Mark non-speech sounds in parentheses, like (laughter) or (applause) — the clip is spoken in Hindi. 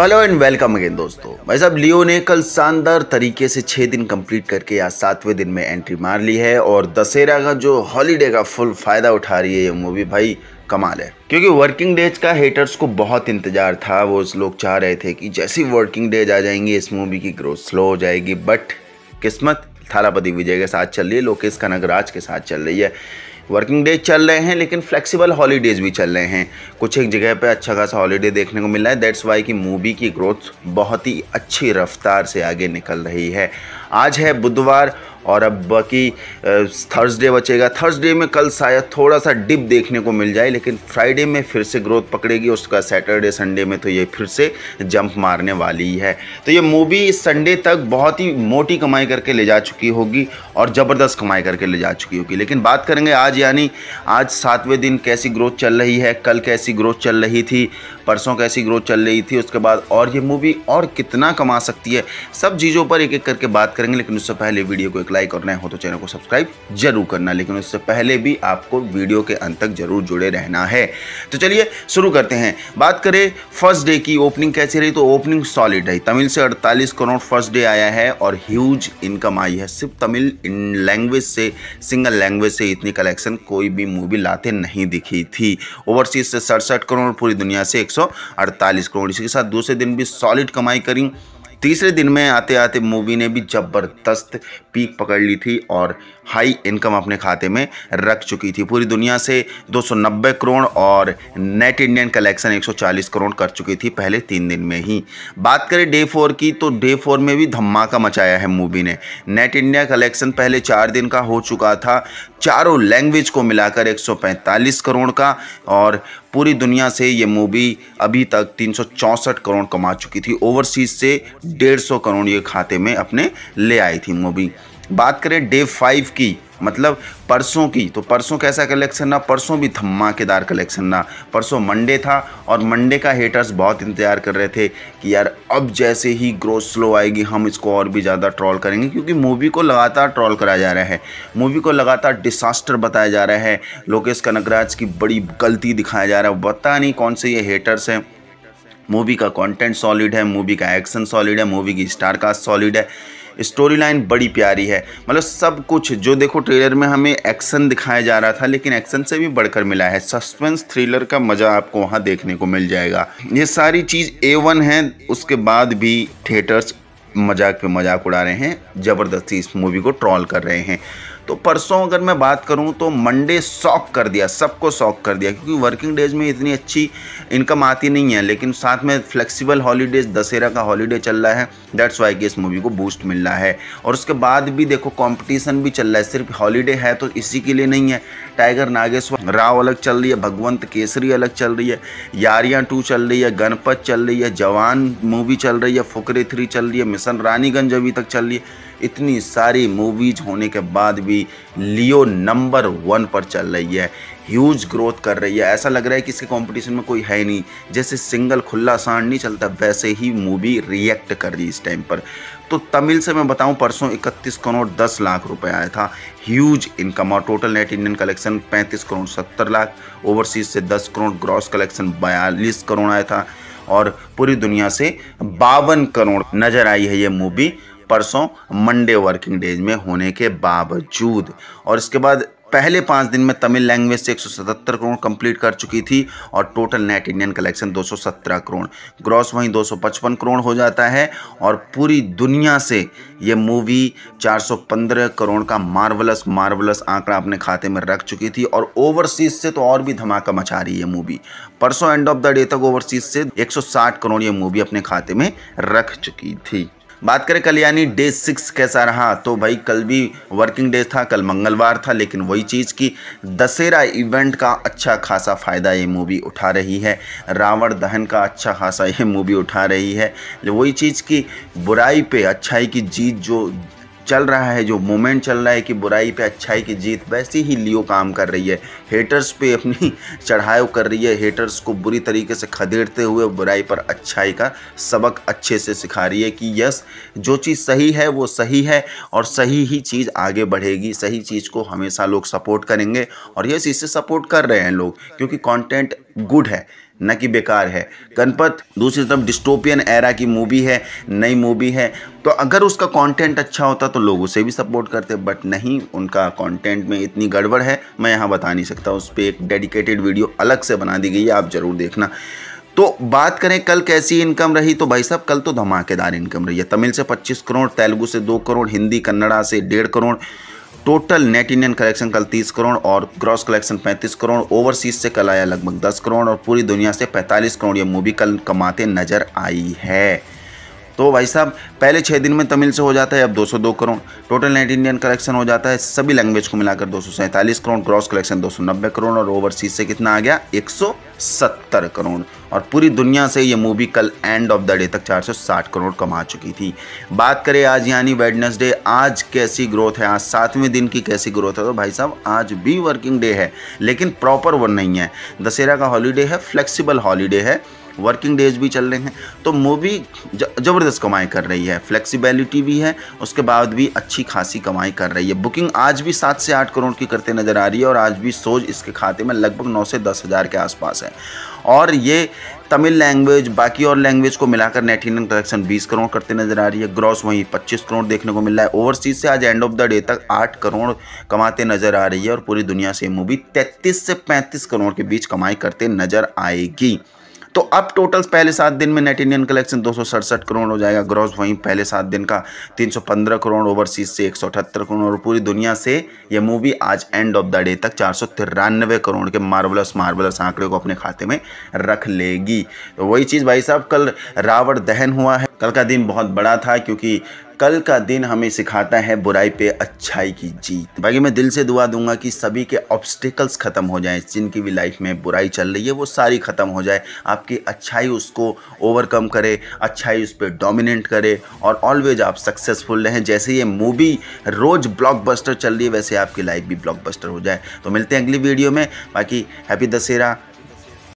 हेलो एंड वेलकम अगेन दोस्तों भाई साहब लियो ने कल शानदार तरीके से छः दिन कंप्लीट करके आज सातवें दिन में एंट्री मार ली है और दशहरा का जो हॉलीडे का फुल फ़ायदा उठा रही है ये मूवी भाई कमाल है क्योंकि वर्किंग डेज का हेटर्स को बहुत इंतजार था वो लोग चाह रहे थे कि जैसी वर्किंग डेज आ जाएंगे इस मूवी की ग्रोथ स्लो हो जाएगी बट किस्मत थालापति विजय के साथ चल रही है लोकेश कनक के साथ चल रही है वर्किंग डेज चल रहे हैं लेकिन फ्लेक्सिबल हॉलीडेज़ भी चल रहे हैं कुछ एक जगह पे अच्छा खासा हॉलीडे देखने को मिल रहा है दैट्स वाई कि मूवी की ग्रोथ बहुत ही अच्छी रफ्तार से आगे निकल रही है आज है बुधवार और अब बाकी थर्सडे बचेगा थर्सडे में कल शायद थोड़ा सा डिप देखने को मिल जाए लेकिन फ्राइडे में फिर से ग्रोथ पकड़ेगी उसका सैटरडे संडे में तो ये फिर से जंप मारने वाली है तो ये मूवी इस संडे तक बहुत ही मोटी कमाई करके ले जा चुकी होगी और ज़बरदस्त कमाई करके ले जा चुकी होगी लेकिन बात करेंगे आज यानी आज सातवें दिन कैसी ग्रोथ चल रही है कल कैसी ग्रोथ चल रही थी परसों कैसी ग्रोथ चल रही थी उसके बाद और ये मूवी और कितना कमा सकती है सब चीज़ों पर एक एक करके बात करेंगे लेकिन उससे पहले वीडियो को एक अप्लाई करना हो तो चैनल को सब्सक्राइब जरूर करना लेकिन उससे पहले भी आपको वीडियो के अंत तक जरूर जुड़े रहना है तो चलिए शुरू करते हैं बात करें फर्स्ट डे की ओपनिंग कैसी रही तो ओपनिंग सॉलिड रही तमिल से अड़तालीस करोड़ फर्स्ट डे आया है और ह्यूज इनकम आई है सिर्फ तमिल लैंग्वेज से सिंगल लैंग्वेज से इतनी कलेक्शन कोई भी मूवी लाते नहीं दिखी थी ओवरसीज से सड़सठ करोड़ पूरी दुनिया से एक करोड़ इसी के साथ दूसरे दिन भी सॉलिड कमाई करी तीसरे दिन में आते आते मूवी ने भी ज़बरदस्त पीक पकड़ ली थी और हाई इनकम अपने खाते में रख चुकी थी पूरी दुनिया से 290 करोड़ और नेट इंडियन कलेक्शन 140 करोड़ कर चुकी थी पहले तीन दिन में ही बात करें डे फोर की तो डे फोर में भी धमाका मचाया है मूवी ने नेट इंडिया कलेक्शन पहले चार दिन का हो चुका था चारों लैंग्वेज को मिलाकर 145 करोड़ का और पूरी दुनिया से ये मूवी अभी तक तीन करोड़ कमा चुकी थी ओवरसीज से डेढ़ सौ करोड़ ये खाते में अपने ले आई थी मूवी बात करें डे फाइव की मतलब परसों की तो परसों कैसा कलेक्शन रहा परसों भी धमाकेदार कलेक्शन रहा परसों मंडे था और मंडे का हेटर्स बहुत इंतज़ार कर रहे थे कि यार अब जैसे ही ग्रोथ स्लो आएगी हम इसको और भी ज़्यादा ट्रॉल करेंगे क्योंकि मूवी को लगातार ट्रॉल कराया जा रहा है मूवी को लगातार डिसास्टर बताया जा रहा है लोकेश कनकराज की बड़ी गलती दिखाया जा रहा है पता नहीं कौन से ये हेटर्स हैं मूवी का कंटेंट सॉलिड है मूवी का एक्शन सॉलिड है मूवी की स्टार कास्ट सॉलिड है स्टोरी लाइन बड़ी प्यारी है मतलब सब कुछ जो देखो ट्रेलर में हमें एक्शन दिखाया जा रहा था लेकिन एक्शन से भी बढ़कर मिला है सस्पेंस थ्रिलर का मज़ा आपको वहाँ देखने को मिल जाएगा ये सारी चीज़ ए वन है उसके बाद भी थिएटर्स मजाक पे मजाक उड़ा रहे हैं ज़बरदस्ती इस मूवी को ट्रॉल कर रहे हैं तो परसों अगर मैं बात करूं तो मंडे शॉक कर दिया सबको शॉक कर दिया क्योंकि वर्किंग डेज में इतनी अच्छी इनकम आती नहीं है लेकिन साथ में फ्लेक्सिबल हॉलीडेज दशहरा का हॉलीडे चल रहा है दैट्स वाई कि इस मूवी को बूस्ट मिल रहा है और उसके बाद भी देखो कॉम्पिटिशन भी चल रहा है सिर्फ हॉलीडे है तो इसी के लिए नहीं है टाइगर नागेश्वर राव अलग चल रही है भगवंत केसरी अलग चल रही है यारियाँ टू चल रही है गणपत चल रही है जवान मूवी चल रही है फुकरे थ्री चल रही है ऑपरेशन रानीगंज अभी तक चल रही है इतनी सारी मूवीज होने के बाद भी लियो नंबर वन पर चल रही है ह्यूज ग्रोथ कर रही है ऐसा लग रहा है कि इसके कंपटीशन में कोई है नहीं जैसे सिंगल खुला सांड नहीं चलता वैसे ही मूवी रिएक्ट कर रही इस टाइम पर तो तमिल से मैं बताऊं परसों 31 करोड़ 10 लाख रुपए आया था ह्यूज इनकम और total net Indian collection 35 crore 70 lakh overseas से 10 करोड़ ग्रॉस कलेक्शन 42 करोड़ आया था और पूरी दुनिया से बावन करोड़ नज़र आई है ये मूवी परसों मंडे वर्किंग डेज में होने के बावजूद और इसके बाद पहले पाँच दिन में तमिल लैंग्वेज से 177 करोड़ कंप्लीट कर चुकी थी और total net Indian collection 217 crore gross वहीं 255 करोड़ हो जाता है और पूरी दुनिया से ये मूवी 415 करोड़ का मार्वलस मार्वलस आंकड़ा अपने खाते में रख चुकी थी और ओवरसीज से तो और भी धमाका मचा रही है मूवी परसों एंड ऑफ द डे तक ओवरसीज से एक करोड़ ये मूवी अपने खाते में रख चुकी थी बात करें कल यानी डे सिक्स कैसा रहा तो भाई कल भी वर्किंग डे था कल मंगलवार था लेकिन वही चीज़ की दशहरा इवेंट का अच्छा खासा फ़ायदा ये मूवी उठा रही है रावण दहन का अच्छा खासा ये मूवी उठा रही है वही चीज़ की बुराई पे अच्छाई की जीत जो चल रहा है जो मोमेंट चल रहा है कि बुराई पे अच्छाई की जीत वैसी ही लियो काम कर रही है हेटर्स पे अपनी (laughs) चढ़ाई कर रही है हेटर्स को बुरी तरीके से खदेड़ते हुए बुराई पर अच्छाई का सबक अच्छे से सिखा रही है कि यस जो चीज़ सही है वो सही है और सही ही चीज़ आगे बढ़ेगी सही चीज़ को हमेशा लोग सपोर्ट करेंगे और यस इसे सपोर्ट कर रहे हैं लोग क्योंकि कॉन्टेंट गुड है न कि बेकार है गणपत दूसरी तरफ डिस्टोपियन एरा की मूवी है नई मूवी है तो अगर उसका कंटेंट अच्छा होता तो लोग उसे भी सपोर्ट करते बट नहीं उनका कंटेंट में इतनी गड़बड़ है मैं यहाँ बता नहीं सकता उस पर एक डेडिकेटेड वीडियो अलग से बना दी गई है आप ज़रूर देखना तो बात करें कल कैसी इनकम रही तो भाई साहब कल तो धमाकेदार इनकम रही है तमिल से 25 करोड़ तेलुगु से 2 करोड़ हिंदी कन्नड़ा से डेढ़ crore total net Indian collection कल 30 करोड़ और ग्रॉस कलेक्शन 35 करोड़ ओवरसीज से कल आया लगभग 10 करोड़ और पूरी दुनिया से 45 करोड़ ये मूवी कल कमाते नजर आई है तो भाई साहब पहले छः दिन में तमिल से हो जाता है अब 202 crore total net Indian collection हो जाता है सभी लैंग्वेज को मिलाकर दो करोड़ ग्रॉस कलेक्शन नब्बे करोड़ और ओवरसीज से कितना आ गया सत्तर करोड़ और पूरी दुनिया से ये मूवी कल एंड ऑफ द डे तक 460 करोड़ कमा चुकी थी बात करें आज यानी वेडनेसडे आज कैसी ग्रोथ है आज सातवें दिन की कैसी ग्रोथ है तो भाई साहब आज भी वर्किंग डे है लेकिन प्रॉपर वन नहीं है दशहरा का हॉलीडे है फ्लेक्सिबल हॉलीडे है वर्किंग डेज भी चल रहे हैं तो मूवी ज़बरदस्त कमाई कर रही है फ्लेक्सिबिलिटी भी है उसके बाद भी अच्छी खासी कमाई कर रही है बुकिंग आज भी सात से आठ करोड़ की करते नज़र आ रही है और आज भी सोज इसके खाते में लगभग नौ से दस हज़ार के आसपास है और ये तमिल लैंग्वेज बाकी और लैंग्वेज को मिलाकर नेट इंडियन कलेक्शन 20 करोड़ करते नजर आ रही है ग्रॉस वहीं 25 करोड़ देखने को मिल रहा है ओवरसीज से आज एंड ऑफ द डे तक 8 करोड़ कमाते नजर आ रही है और पूरी दुनिया से मूवी 33 से 35 करोड़ के बीच कमाई करते नजर आएगी तो अब टोटल पहले सात दिन में नेट इंडियन कलेक्शन दो करोड़ हो जाएगा ग्रॉस वहीं पहले सात दिन का 315 करोड़ ओवरसीज से एक करोड़ और पूरी दुनिया से यह मूवी आज एंड ऑफ द डे तक चार करोड़ के मार्वलस मार्वलस आंकड़े को अपने खाते में रख लेगी तो वही चीज़ भाई साहब कल रावण दहन हुआ है कल का दिन बहुत बड़ा था क्योंकि कल का दिन हमें सिखाता है बुराई पे अच्छाई की जीत बाकी मैं दिल से दुआ दूंगा कि सभी के ऑब्स्टिकल्स ख़त्म हो जाएं जिनकी भी लाइफ में बुराई चल रही है वो सारी ख़त्म हो जाए आपकी अच्छाई उसको ओवरकम करे अच्छाई उस पर डोमिनेट करे और ऑलवेज आप सक्सेसफुल रहें जैसे ये मूवी रोज़ ब्लॉक चल रही है वैसे आपकी लाइफ भी ब्लॉक हो जाए तो मिलते हैं अगली वीडियो में बाकी हैप्पी दशहरा